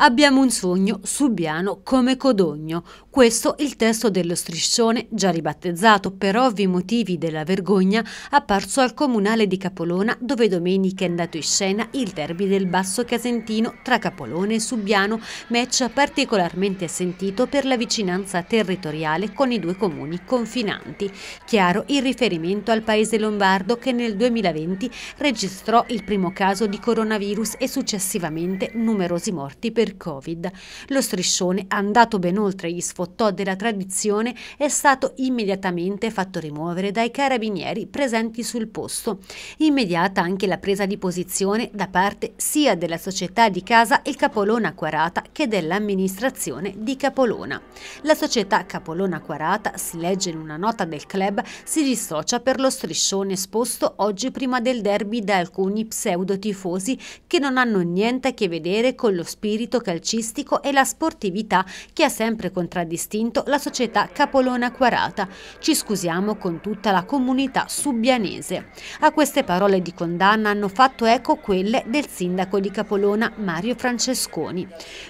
Abbiamo un sogno subiano come codogno. Questo il testo dello striscione, già ribattezzato per ovvi motivi della vergogna, apparso al comunale di Capolona, dove domenica è andato in scena il derby del Basso Casentino tra Capolone e Subiano, match particolarmente sentito per la vicinanza territoriale con i due comuni confinanti. Chiaro il riferimento al paese lombardo che nel 2020 registrò il primo caso di coronavirus e successivamente numerosi morti per per Covid. Lo striscione, andato ben oltre gli sfottò della tradizione, è stato immediatamente fatto rimuovere dai carabinieri presenti sul posto. Immediata anche la presa di posizione da parte sia della società di casa Il Capolona Quarata che dell'amministrazione di Capolona. La società Capolona Quarata, si legge in una nota del club, si dissocia per lo striscione esposto oggi prima del derby da alcuni pseudo tifosi che non hanno niente a che vedere con lo spirito spirito calcistico e la sportività che ha sempre contraddistinto la società Capolona Quarata. Ci scusiamo con tutta la comunità subbianese. A queste parole di condanna hanno fatto eco quelle del sindaco di Capolona Mario Francesconi.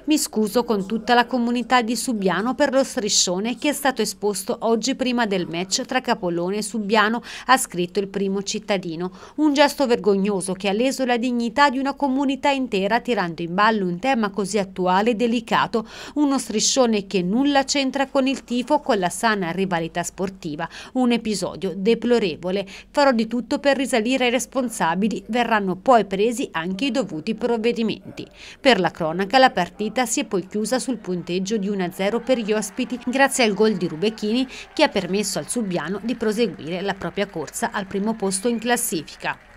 Mi scuso con tutta la comunità di Subiano per lo striscione che è stato esposto oggi prima del match tra Capolone e Subiano, ha scritto il primo cittadino. Un gesto vergognoso che ha leso la dignità di una comunità intera tirando in ballo un tema così così attuale e delicato, uno striscione che nulla c'entra con il tifo, con la sana rivalità sportiva, un episodio deplorevole. Farò di tutto per risalire ai responsabili, verranno poi presi anche i dovuti provvedimenti. Per la cronaca la partita si è poi chiusa sul punteggio di 1-0 per gli ospiti grazie al gol di Rubecchini che ha permesso al Subiano di proseguire la propria corsa al primo posto in classifica.